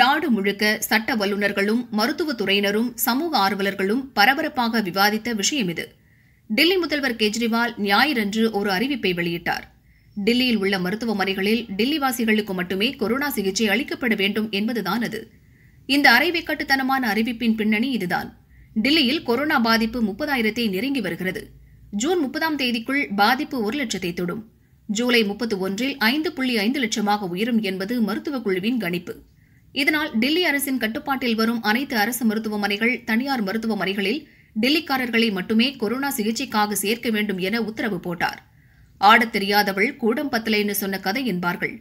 நாடு முழுக்க சட்ட வல்லுநர்களும் மருத்துவத்துறையினரும் சமூக ஆர்வலர்களும் பரபரப்பாக விவாதித்த விஷயம் இது டெல்லி முதல்வர் கெஜ்ரிவால் ஞாயிறன்று ஒரு அறிவிப்பை வெளியிட்டார் டெல்லியில் உள்ள மருத்துவமனைகளில் டெல்லிவாசிகளுக்கு மட்டுமே கொரோனா சிகிச்சை அளிக்கப்பட வேண்டும் என்பதுதான் அது இந்த கட்டுத்தனமான அறிவிப்பின் பின்னணி இதுதான் டெல்லியில் கொரோனா பாதிப்பு முப்பதாயிரத்தை நெருங்கி வருகிறது ஜூன் முப்பதாம் தேதிக்குள் பாதிப்பு ஒரு லட்சத்தை தொடும் ஜூலை முப்பத்தி ஒன்றில் ஐந்து புள்ளி ஐந்து லட்சமாக உயரும் என்பது மருத்துவக் குழுவின் கணிப்பு இதனால் டில்லி அரசின் கட்டுப்பாட்டில் வரும் அனைத்து அரசு மருத்துவமனைகள் தனியார் மருத்துவமனைகளில் டெல்லிக்காரர்களை மட்டுமே கொரோனா சிகிச்சைக்காக சேர்க்க வேண்டும் என உத்தரவு போட்டார் ஆடத் தெரியாதவள் கூடம் பத்தலைன்னு சொன்ன கதை என்பார்கள்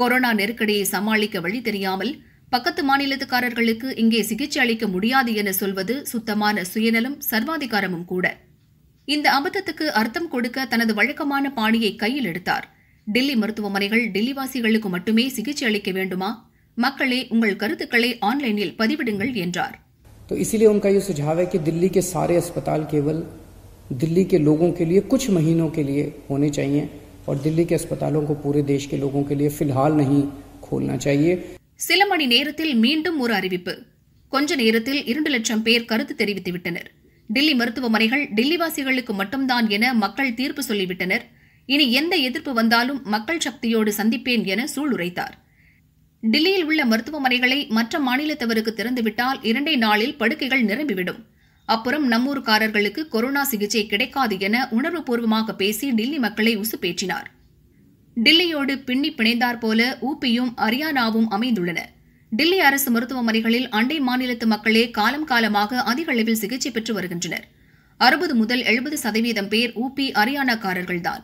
கொரோனா நெருக்கடியை சமாளிக்க வழி தெரியாமல் பக்கத்து மாநிலத்துக்காரர்களுக்கு இங்கே சிகிச்சை அளிக்க முடியாது என சொல்வது சுத்தமான சுயநலம் சர்வாதிகாரமும் கூட இந்த அபத்தத்துக்கு அர்த்தம் கொடுக்க தனது வழக்கமான பாணியை கையில் எடுத்தார் டெல்லி மருத்துவமனைகள் டெல்லிவாசிகளுக்கு மட்டுமே சிகிச்சை அளிக்க வேண்டுமா மக்களே உங்கள் கருத்துக்களை ஆன்லைனில் பதிவிடுங்கள் என்றார் இசிலே உங்க சுஜாவை தில்லி सुझाव है कि दिल्ली के सारे अस्पताल केवल दिल्ली के लोगों के लिए कुछ महीनों के लिए சில மணி நேரத்தில் மீண்டும் ஒரு அறிவிப்பு கொஞ்ச நேரத்தில் இரண்டு லட்சம் பேர் கருத்து தெரிவித்து விட்டனர் டில்லி மருத்துவமனைகள் டில்லிவாசிகளுக்கு மட்டும்தான் என மக்கள் தீர்ப்பு சொல்லிவிட்டனர் இனி எந்த எதிர்ப்பு வந்தாலும் மக்கள் சக்தியோடு சந்திப்பேன் என சூளுரைத்தார் டில்லியில் உள்ள மருத்துவமனைகளை மற்ற மாநிலத்தவருக்கு திறந்துவிட்டால் இரண்டே நாளில் படுக்கைகள் நிரம்பிவிடும் அப்புறம் நம்மூர்காரர்களுக்கு கொரோனா சிகிச்சை கிடைக்காது என உணர்வுபூர்வமாக பேசி டில்லி மக்களை உசுப்பேற்றினார் டில்லியோடு பின்னி பிணைந்தார் போல ஊபியும் அரியானாவும் அமைந்துள்ளன டில்லி அரசு மருத்துவமனைகளில் அண்டை மாநிலத்து மக்களே காலம் காலமாக அதிக அளவில் சிகிச்சை பெற்று வருகின்றனர் அறுபது முதல் எழுபது சதவீதம் பேர் ஊபி அரியானாக்காரர்கள்தான்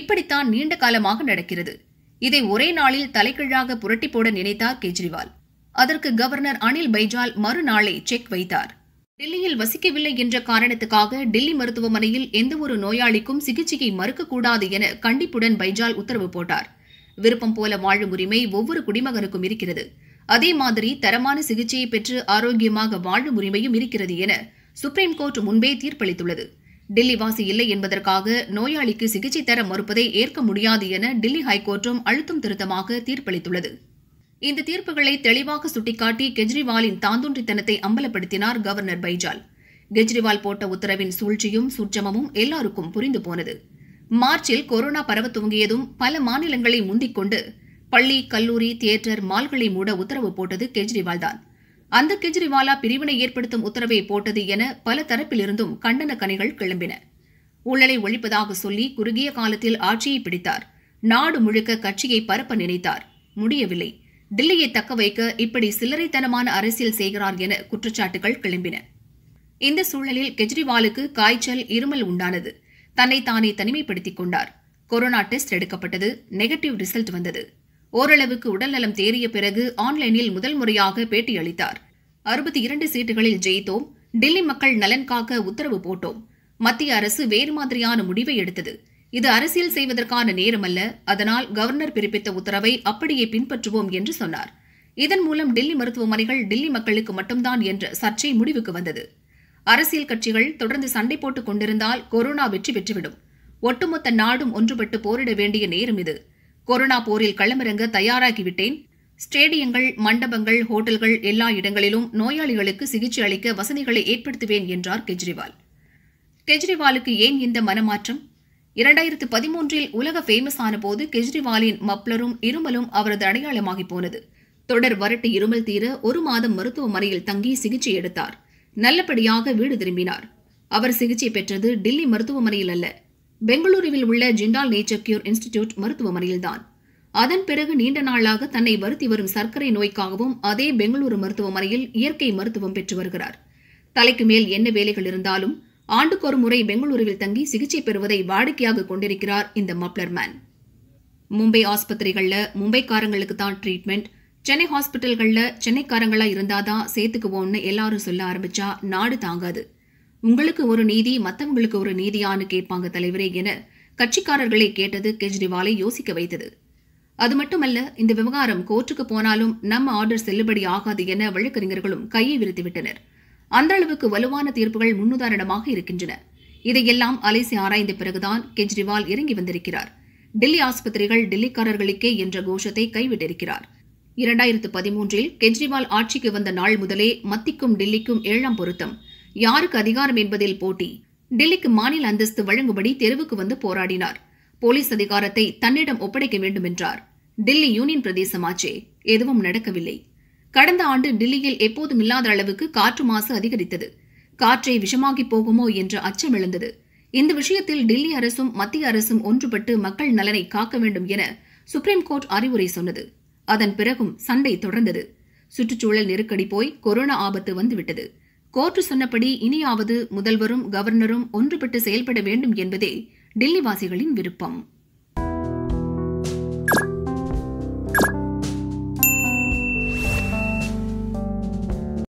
இப்படித்தான் நீண்ட காலமாக நடக்கிறது இதை ஒரே நாளில் தலைக்கீழாக புரட்டி போட நினைத்தார் கெஜ்ரிவால் அதற்கு கவர்னர் அனில் பைஜால் மறுநாளே செக் வைத்தார் டெல்லியில் வசிக்கவில்லை என்ற காரணத்துக்காக டெல்லி மருத்துவமனையில் எந்தவொரு நோயாளிக்கும் சிகிச்சையை மறுக்கக்கூடாது என கண்டிப்புடன் பைஜால் உத்தரவு போட்டார் விருப்பம் போல வாழும் உரிமை ஒவ்வொரு குடிமகனுக்கும் இருக்கிறது அதே மாதிரி தரமான சிகிச்சையை பெற்று ஆரோக்கியமாக வாழும் உரிமையும் இருக்கிறது என சுப்ரீம் கோர்ட் முன்பே தீர்ப்பளித்துள்ளது டெல்லி வாசி இல்லை என்பதற்காக நோயாளிக்கு சிகிச்சை தர மறுப்பதை ஏற்க முடியாது என டெல்லி ஹைகோர்ட்டும் அழுத்தம் திருத்தமாக தீர்ப்பளித்துள்ளது இந்த தீர்ப்புகளை தெளிவாக சுட்டிக்காட்டி கெஜ்ரிவாலின் தாந்தொன்றித்தனத்தை அம்பலப்படுத்தினார் கவர்னர் பைஜால் கெஜ்ரிவால் போட்ட உத்தரவின் சூழ்ச்சியும் சூட்சமமும் எல்லாருக்கும் புரிந்து போனது மார்ச்சில் கொரோனா பரவ துவங்கியதும் பல மாநிலங்களை முந்திக் கொண்டு பள்ளி கல்லூரி தியேட்டர் மால்களை மூட உத்தரவு போட்டது கெஜ்ரிவால் தான் அந்த கெஜ்ரிவாலா பிரிவினை ஏற்படுத்தும் உத்தரவை போட்டது என பல தரப்பிலிருந்தும் கண்டன கனிகள் கிளம்பின ஊழலை ஒழிப்பதாக சொல்லி குறுகிய காலத்தில் ஆட்சியை பிடித்தார் நாடு முழுக்க கட்சியை பரப்ப நினைத்தார் முடியவில்லை தில்லியை தக்க வைக்க இப்படி சில்லறைத்தனமான அரசியல் செய்கிறார் என குற்றச்சாட்டுகள் கிளம்பின இந்த சூழலில் கெஜ்ரிவாலுக்கு காய்ச்சல் இருமல் உண்டானது தன்னை தானே தனிமைப்படுத்திக் கொண்டார் கொரோனா டெஸ்ட் எடுக்கப்பட்டது நெகட்டிவ் ரிசல்ட் வந்தது ஓரளவுக்கு உடல்நலம் தேறிய பிறகு ஆன்லைனில் முதல் முறையாக பேட்டியளித்தார் அறுபத்தி இரண்டு சீட்டுகளில் ஜெயித்தோம் டெல்லி மக்கள் நலன் காக்க உத்தரவு போட்டோம் மத்திய அரசு வேறு மாதிரியான முடிவை எடுத்தது இது அரசியல் செய்வதற்கான நேரமல்ல அதனால் கவர்னர் பிறப்பித்த உத்தரவை அப்படியே பின்பற்றுவோம் என்று சொன்னார் இதன் மூலம் டெல்லி மருத்துவமனைகள் டெல்லி மக்களுக்கு மட்டும்தான் என்ற சர்ச்சை முடிவுக்கு வந்தது அரசியல் கட்சிகள் தொடர்ந்து சண்டை போட்டுக் கொண்டிருந்தால் கொரோனா வெற்றி பெற்றுவிடும் ஒட்டுமொத்த நாடும் ஒன்றுபட்டு போரிட வேண்டிய நேரம் இது கொரோனா போரில் களமிறங்க தயாராகிவிட்டேன் ஸ்டேடியங்கள் மண்டபங்கள் ஹோட்டல்கள் எல்லா இடங்களிலும் நோயாளிகளுக்கு சிகிச்சை அளிக்க வசதிகளை ஏற்படுத்துவேன் என்றார் கெஜ்ரிவால் கெஜ்ரிவாலுக்கு ஏன் இந்த மனமாற்றம் இரண்டாயிரத்து பதிமூன்றில் உலக ஃபேமஸ் ஆனபோது கெஜ்ரிவாலின் மப்ளரும் இருமலும் அவரது அடையாளமாகி போனது தொடர் வரட்டு இருமல் தீர ஒரு மாதம் மருத்துவமனையில் தங்கி சிகிச்சை எடுத்தார் நல்லபடியாக வீடு திரும்பினார் அவர் சிகிச்சை பெற்றது டில்லி மருத்துவமனையில் அல்ல பெங்களூருவில் உள்ள ஜிண்டால் நேச்சர் கியூர் இன்ஸ்டிடியூட் மருத்துவமனையில்தான் அதன் பிறகு நீண்ட நாளாக தன்னை வருத்தி வரும் சர்க்கரை நோய்க்காகவும் அதே பெங்களூரு மருத்துவமனையில் இயற்கை மருத்துவம் பெற்று வருகிறார் தலைக்கு மேல் என்ன வேலைகள் இருந்தாலும் ஆண்டுக்கொரு முறை பெங்களூருவில் தங்கி சிகிச்சை பெறுவதை வாடிக்கையாக கொண்டிருக்கிறார் இந்த மப்ளர் மேன் மும்பை ஆஸ்பத்திரிகளில் மும்பைக்காரங்களுக்கு தான் ட்ரீட்மெண்ட் சென்னை ஹாஸ்பிட்டல்களில் சென்னைக்காரங்களா இருந்தாதான் சேர்த்துக்குவோம்னு எல்லாரும் சொல்ல ஆரம்பிச்சா நாடு தாங்காது உங்களுக்கு ஒரு நீதி மற்றவங்களுக்கு ஒரு நீதியான்னு கேட்பாங்க தலைவரே என கட்சிக்காரர்களை கேட்டது கெஜ்ரிவாலை யோசிக்க வைத்தது அது மட்டுமல்ல இந்த விவகாரம் கோர்ட்டுக்கு போனாலும் நம்ம ஆர்டர் செல்லுபடி ஆகாது என வழக்கறிஞர்களும் கையை விரித்துவிட்டனர் அந்த அளவுக்கு வலுவான தீர்ப்புகள் முன்னுதாரணமாக இருக்கின்றன இதையெல்லாம் அலைசி ஆராய்ந்த பிறகுதான் கெஜ்ரிவால் இறங்கி வந்திருக்கிறார் டெல்லி ஆஸ்பத்திரிகள் டெல்லிக்காரர்களுக்கே என்ற கோஷத்தை கைவிட்டிருக்கிறார் இரண்டாயிரத்து பதிமூன்றில் கெஜ்ரிவால் ஆட்சிக்கு வந்த நாள் முதலே மத்திக்கும் டெல்லிக்கும் ஏழாம் பொருத்தம் யாருக்கு அதிகாரம் என்பதில் போட்டி டெல்லிக்கு மாநில அந்தஸ்து வழங்கும்படி தெருவுக்கு வந்து போராடினார் போலீஸ் அதிகாரத்தை தன்னிடம் ஒப்படைக்க வேண்டும் என்றார் டெல்லி யூனியன் பிரதேசமாச்சே எதுவும் நடக்கவில்லை கடந்த ஆண்டு டெல்லியில் எப்போதும் இல்லாத அளவுக்கு காற்று மாசு அதிகரித்தது காற்றை விஷமாகி போகுமோ என்ற அச்சம் எழுந்தது இந்த விஷயத்தில் டில்லி அரசும் மத்திய அரசும் ஒன்றுபட்டு மக்கள் நலனை காக்க வேண்டும் என சுப்ரீம் கோர்ட் அறிவுரை சொன்னது அதன் பிறகும் சண்டை தொடர்ந்தது சுற்றுச்சூழல் நெருக்கடி போய் கொரோனா ஆபத்து வந்துவிட்டது கோர்ட்டு சொன்னபடி இனியாவது முதல்வரும் கவர்னரும் ஒன்றுபட்டு செயல்பட வேண்டும் என்பதே டெல்லிவாசிகளின் விருப்பம்